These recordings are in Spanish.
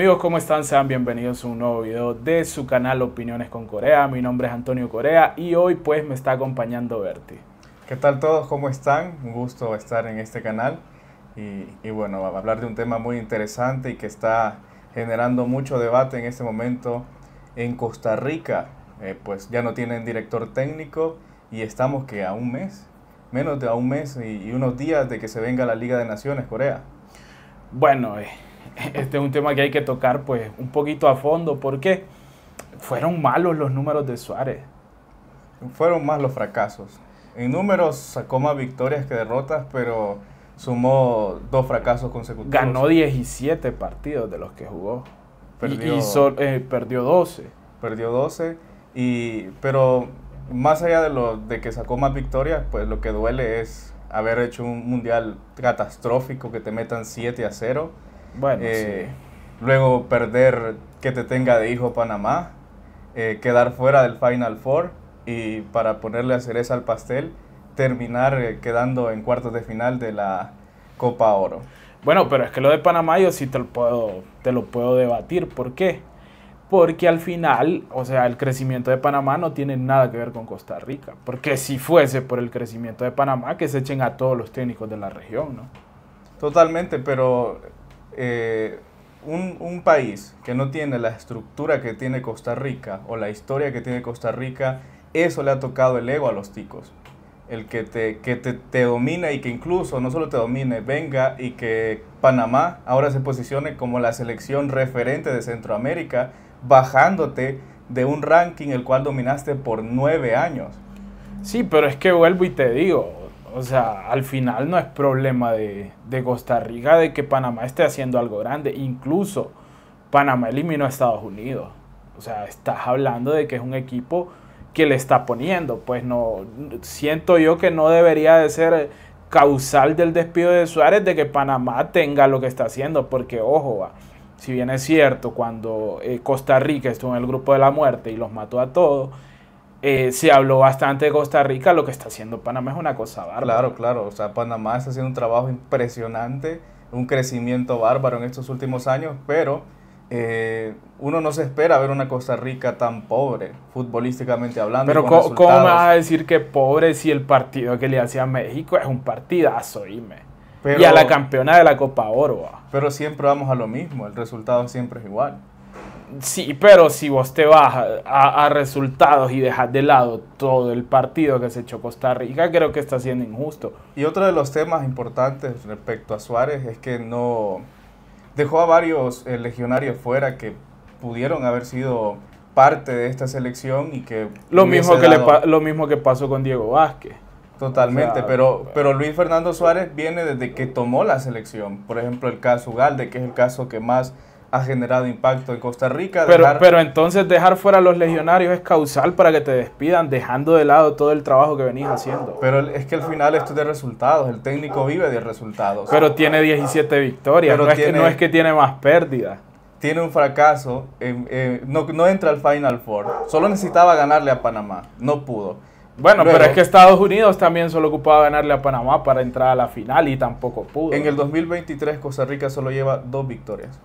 Amigos, ¿cómo están? Sean bienvenidos a un nuevo video de su canal Opiniones con Corea. Mi nombre es Antonio Corea y hoy pues me está acompañando Berti. ¿Qué tal todos? ¿Cómo están? Un gusto estar en este canal y, y bueno, hablar de un tema muy interesante y que está generando mucho debate en este momento en Costa Rica. Eh, pues ya no tienen director técnico y estamos que a un mes, menos de a un mes y, unos días de que se venga la Liga de Naciones Corea. Bueno, eh, este es un tema que hay que tocar pues un poquito a fondo porque fueron malos los números de Suárez. Fueron más los fracasos. En números sacó más victorias que derrotas, pero sumó dos fracasos consecutivos. Ganó 17 partidos de los que jugó. Perdió, eh, perdió 12. Perdió 12, y, pero más allá de, lo, de que sacó más victorias, pues lo que duele es haber hecho un mundial catastrófico que te metan 7 a 0 bueno, eh, Luego perder que te tenga de hijo Panamá, eh, quedar fuera del Final Four y para ponerle a cereza al pastel, terminar eh, quedando en cuartos de final de la Copa Oro. Bueno, pero es que lo de Panamá yo sí te lo puedo, te lo puedo debatir. ¿Por qué? Porque al final, o sea, el crecimiento de Panamá no tiene nada que ver con Costa Rica. Porque si fuese por el crecimiento de Panamá, que se echen a todos los técnicos de la región, ¿no? Totalmente, pero eh, un, país que no tiene la estructura que tiene Costa Rica o la historia que tiene Costa Rica, eso le ha tocado el ego a los ticos. El que te, que te, te domina y que incluso no solo te domine, venga y que Panamá ahora se posicione como la selección referente de Centroamérica, bajándote de un ranking el cual dominaste por nueve años. Sí, pero es que vuelvo y te digo, o sea, al final no es problema de, Costa Rica de que Panamá esté haciendo algo grande. Incluso Panamá eliminó a Estados Unidos. O sea, estás hablando de que es un equipo que le está poniendo. Pues no, siento yo que no debería de ser causal del despido de Suárez de que Panamá tenga lo que está haciendo. Porque, ojo, si bien es cierto, cuando eh, Costa Rica estuvo en el grupo de la muerte y los mató a todos eh, se habló bastante de Costa Rica, lo que está haciendo Panamá es una cosa bárbara. Claro, claro, o sea, Panamá está haciendo un trabajo impresionante, un crecimiento bárbaro en estos últimos años, pero eh, uno no se espera ver una Costa Rica tan pobre, futbolísticamente hablando. Pero ¿cómo, vas a decir que pobre si el partido que le hacía México es un partidazo, dime? y a la campeona de la Copa Oro. Pero siempre vamos a lo mismo, el resultado siempre es igual. Sí, pero si vos te vas a, resultados y dejas de lado todo el partido que se echó Costa Rica, creo que está siendo injusto. Y otro de los temas importantes respecto a Suárez es que no dejó a varios eh, legionarios fuera que pudieron haber sido parte de esta selección y que lo mismo que lo mismo que pasó con Diego Vázquez. Totalmente, pero, pero Luis Fernando Suárez viene desde que tomó la selección. Por ejemplo, el caso Ugalde, que es el caso que más ha generado impacto en Costa Rica. Pero, pero entonces dejar fuera a los legionarios es causal para que te despidan, dejando de lado todo el trabajo que venís haciendo. Pero es que al final esto es de resultados, el técnico vive de resultados. Pero tiene 17 victorias, pero no, es que, no es que tiene más pérdidas tiene un fracaso, eh, no, entra al Final Four. Solo necesitaba ganarle a Panamá, no pudo. Bueno, pero es que Estados Unidos también solo ocupaba ganarle a Panamá para entrar a la final y tampoco pudo. En el 2023 Costa Rica solo lleva dos victorias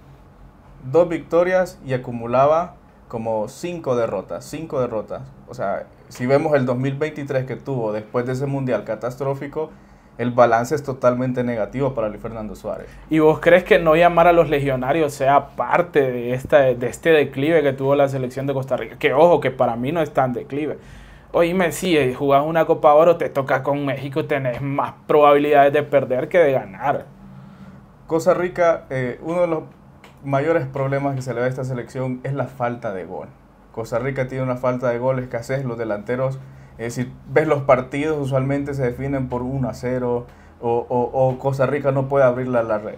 dos victorias y acumulaba como cinco derrotas, cinco derrotas. O sea, si vemos el 2023 que tuvo después de ese mundial catastrófico, el balance es totalmente negativo para Luis Fernando Suárez. ¿Y vos crees que no llamar a los legionarios sea parte de, esta, de este declive que tuvo la selección de Costa Rica? Que ojo, que para mí no es tan declive. Oíme, si eh, jugás una Copa Oro, te toca con México, tenés más probabilidades de perder que de ganar. Costa Rica, eh, uno de los mayores problemas que se le da a esta selección es la falta de gol. Costa Rica tiene una falta de gol, escasez, los delanteros, si ves los partidos usualmente se definen por 1 a 0 o, Costa Rica no puede abrir la, la red.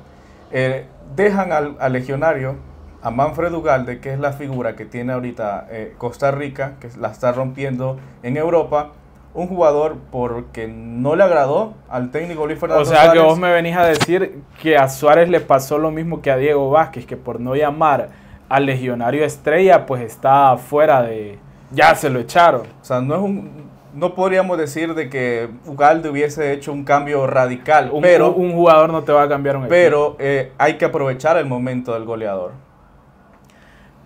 Eh, dejan al, legionario, a Manfred Ugalde, que es la figura que tiene ahorita eh, Costa Rica, que la está rompiendo en Europa, un jugador porque no le agradó al técnico Luis Fernando O sea que vos me venís a decir que a Suárez le pasó lo mismo que a Diego Vázquez, que por no llamar al legionario estrella, pues está fuera de. Ya se lo echaron. O sea, no es un. No podríamos decir de que Ugalde hubiese hecho un cambio radical, un, pero un jugador no te va a cambiar un equipo. Pero eh, hay que aprovechar el momento del goleador.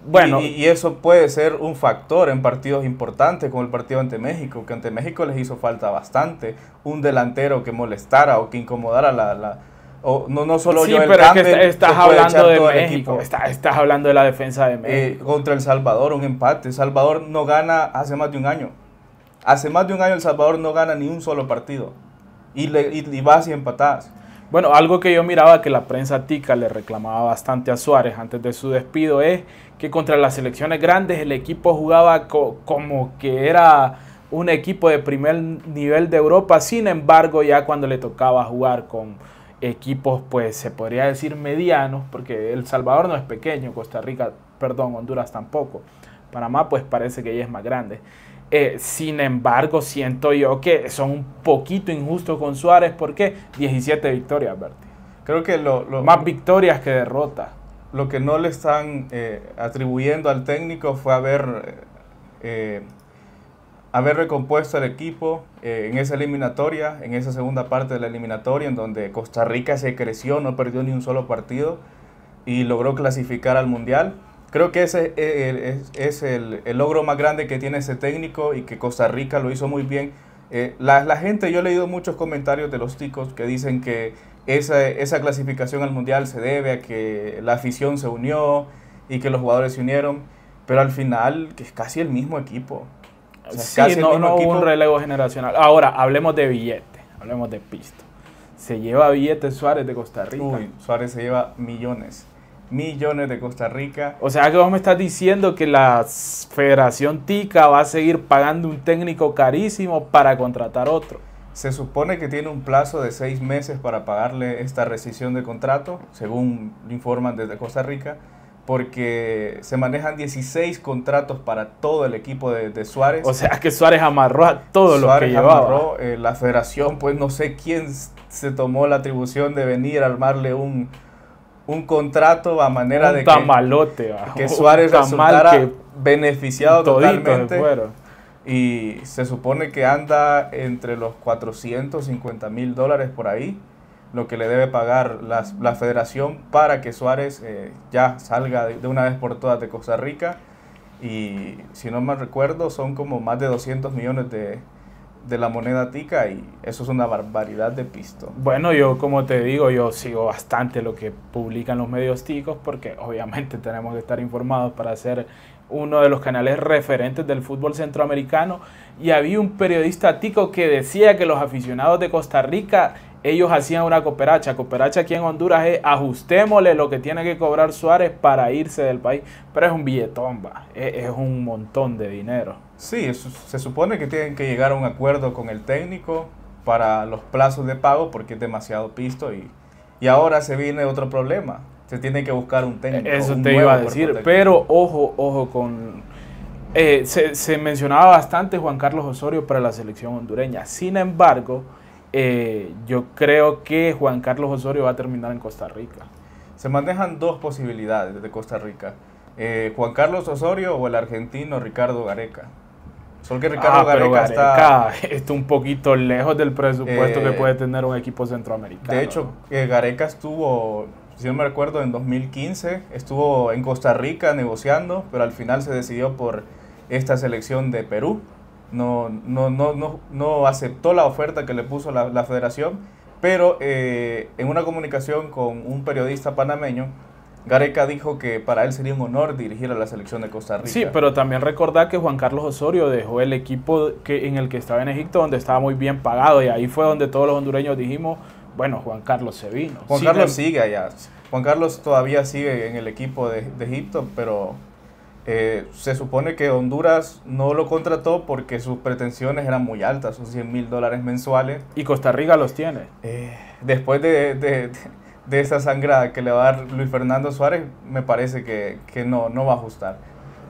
Bueno, y, eso puede ser un factor en partidos importantes como el partido ante México, que ante México les hizo falta bastante un delantero que molestara o que incomodara la... la o no, solo yo pero es que estás hablando de México, estás hablando de la defensa de eh, México. contra El Salvador, un empate. El Salvador no gana hace más de un año. Hace más de un año El Salvador no gana ni un solo partido. Y, le, y, y vas y bueno, algo que yo miraba que la prensa tica le reclamaba bastante a Suárez antes de su despido es que contra las selecciones grandes el equipo jugaba como que era un equipo de primer nivel de Europa, sin embargo ya cuando le tocaba jugar con equipos pues se podría decir medianos, porque El Salvador no es pequeño, Costa Rica, perdón, Honduras tampoco, Panamá pues parece que ya es más grande. Eh, sin embargo, siento yo que son un poquito injustos con Suárez porque 17 victorias, Berti. Creo que lo, más victorias que derrotas. Lo que no le están eh, atribuyendo al técnico fue haber, eh, haber recompuesto el equipo en esa eliminatoria, en esa segunda parte de la eliminatoria, en donde Costa Rica se creció, no perdió ni un solo partido y logró clasificar al Mundial Creo que ese eh, es, el, logro más grande que tiene ese técnico y que Costa Rica lo hizo muy bien. Eh, la, gente, yo he leído muchos comentarios de los ticos que dicen que esa, esa clasificación al Mundial se debe a que la afición se unió y que los jugadores se unieron, pero al final que es casi el mismo equipo. casi no, un relevo generacional. Ahora, hablemos de billete, hablemos de pisto. Se lleva billete Suárez de Costa Rica. Uy, Suárez se lleva millones millones de Costa Rica. O sea que vos me estás diciendo que la Federación Tica va a seguir pagando un técnico carísimo para contratar otro. Se supone que tiene un plazo de seis meses para pagarle esta rescisión de contrato, según informan desde Costa Rica, porque se manejan 16 contratos para todo el equipo de, Suárez. O sea que Suárez amarró a todos los que llevaba. Amarró, eh, la federación, pues no sé quién se tomó la atribución de venir a armarle un, un contrato a manera de que, Suárez resultara beneficiado totalmente. Y se supone que anda entre los 450 mil dólares por ahí, lo que le debe pagar la, federación para que Suárez eh, ya salga de, una vez por todas de Costa Rica. Y si no me recuerdo, son como más de 200 millones de, de la moneda tica y eso es una barbaridad de pisto. Bueno, yo como te digo, yo sigo bastante lo que publican los medios ticos porque obviamente tenemos que estar informados para ser uno de los canales referentes del fútbol centroamericano y había un periodista tico que decía que los aficionados de Costa Rica ellos hacían una cooperacha. Cooperacha aquí en Honduras es ajustémosle lo que tiene que cobrar Suárez para irse del país. Pero es un billetón, va. Es, un montón de dinero. Sí, se supone que tienen que llegar a un acuerdo con el técnico para los plazos de pago porque es demasiado pisto y, y ahora se viene otro problema. Se tiene que buscar un técnico. Eso te iba a decir, pero ojo, ojo con... Eh, se mencionaba bastante Juan Carlos Osorio para la selección hondureña. Sin embargo, eh, yo creo que Juan Carlos Osorio va a terminar en Costa Rica. Se manejan dos posibilidades de Costa Rica. Eh, Juan Carlos Osorio o el argentino Ricardo Gareca. Solo que Ricardo ah, Gareca, está, un poquito lejos del presupuesto que eh, puede tener un equipo centroamericano. De hecho, Gareca estuvo, si no me recuerdo, en 2015, estuvo en Costa Rica negociando, pero al final se decidió por esta selección de Perú no, no, no, aceptó la oferta que le puso la, federación, pero eh, en una comunicación con un periodista panameño, Gareca dijo que para él sería un honor dirigir a la selección de Costa Rica. Sí, pero también recordar que Juan Carlos Osorio dejó el equipo que, en el que estaba en Egipto, donde estaba muy bien pagado, y ahí fue donde todos los hondureños dijimos, bueno, Juan Carlos se vino. Juan Carlos sigue allá. Juan Carlos todavía sigue en el equipo de, de Egipto, pero eh, se supone que Honduras no lo contrató porque sus pretensiones eran muy altas, son 100 mil dólares mensuales. Y Costa Rica los tiene. Eh, después de, esa sangrada que le va a dar Luis Fernando Suárez, me parece que, no, no va a ajustar.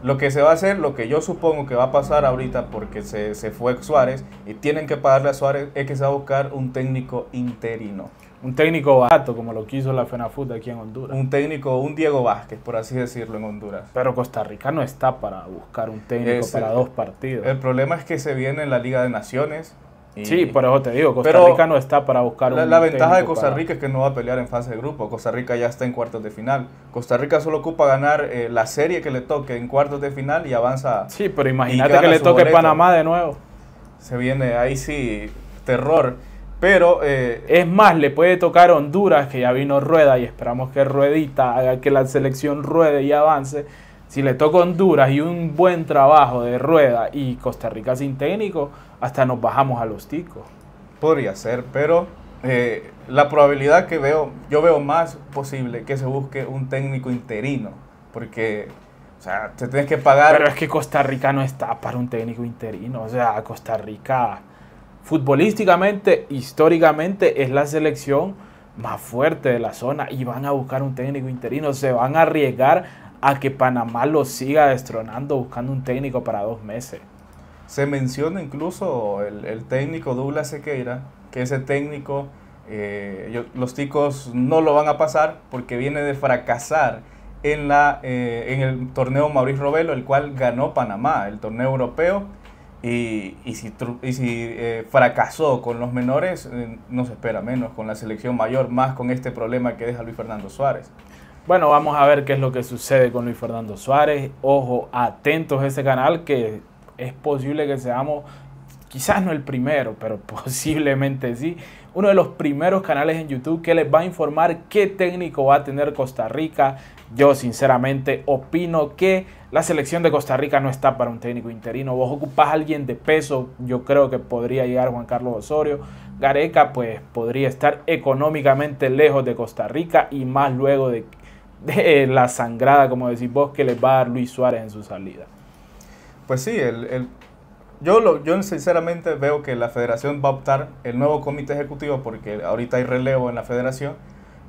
Lo que se va a hacer, lo que yo supongo que va a pasar ahorita porque se, se fue Suárez y tienen que pagarle a Suárez, es que se va a buscar un técnico interino. Un técnico barato, como lo quiso la FENAFUT aquí en Honduras. Un técnico, un Diego Vázquez, por así decirlo, en Honduras. Pero Costa Rica no está para buscar un técnico para dos partidos. El problema es que se viene en la Liga de Naciones. sí, por eso te digo, Costa Rica no está para buscar la, un La ventaja de Costa Rica es que no va a pelear en fase de grupo. Costa Rica ya está en cuartos de final. Costa Rica solo ocupa ganar eh, la serie que le toque en cuartos de final y avanza. Sí, pero imagínate que le toque Panamá de nuevo. Se viene ahí sí terror. Pero. Eh, es más, le puede tocar Honduras, que ya vino Rueda y esperamos que Ruedita haga que la selección ruede y avance. Si le toca Honduras y un buen trabajo de Rueda y Costa Rica sin técnico, hasta nos bajamos a los ticos. Podría ser, pero eh, la probabilidad que veo, yo veo más posible que se busque un técnico interino, porque o sea, te tienes que pagar. Pero es que Costa Rica no está para un técnico interino. O sea, Costa Rica futbolísticamente, históricamente es la selección más fuerte de la zona y van a buscar un técnico interino, se van a arriesgar a que Panamá lo siga destronando buscando un técnico para dos meses. Se menciona incluso el, técnico Douglas Sequeira, que ese técnico eh, los ticos no lo van a pasar porque viene de fracasar en, la, eh, en el torneo Mauricio Robelo, el cual ganó Panamá, el torneo europeo y, si, y si eh, fracasó con los menores, eh, no se espera menos con la selección mayor, más con este problema que deja Luis Fernando Suárez. Bueno, vamos a ver qué es lo que sucede con Luis Fernando Suárez. Ojo, atentos a ese canal que es posible que seamos quizás no el primero, pero posiblemente sí, uno de los primeros canales en YouTube que les va a informar qué técnico va a tener Costa Rica. Yo sinceramente opino que la selección de Costa Rica no está para un técnico interino. Vos ocupás a alguien de peso, yo creo que podría llegar Juan Carlos Osorio. Gareca pues podría estar económicamente lejos de Costa Rica y más luego de, la sangrada, como decís vos, que les va a dar Luis Suárez en su salida. Pues sí, el yo, lo, yo sinceramente veo que la federación va a optar, el nuevo comité ejecutivo, porque ahorita hay relevo en la federación,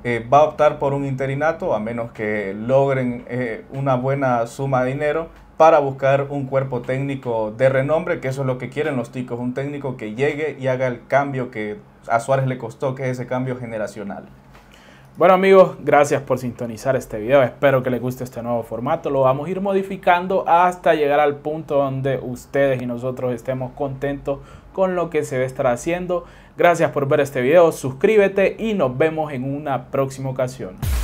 eh, va a optar por un interinato, a menos que logren eh, una buena suma de dinero, para buscar un cuerpo técnico de renombre, que eso es lo que quieren los ticos, un técnico que llegue y haga el cambio que a Suárez le costó, que es ese cambio generacional. Bueno amigos, gracias por sintonizar este video, espero que les guste este nuevo formato, lo vamos a ir modificando hasta llegar al punto donde ustedes y nosotros estemos contentos con lo que se va a estar haciendo. Gracias por ver este video, suscríbete y nos vemos en una próxima ocasión.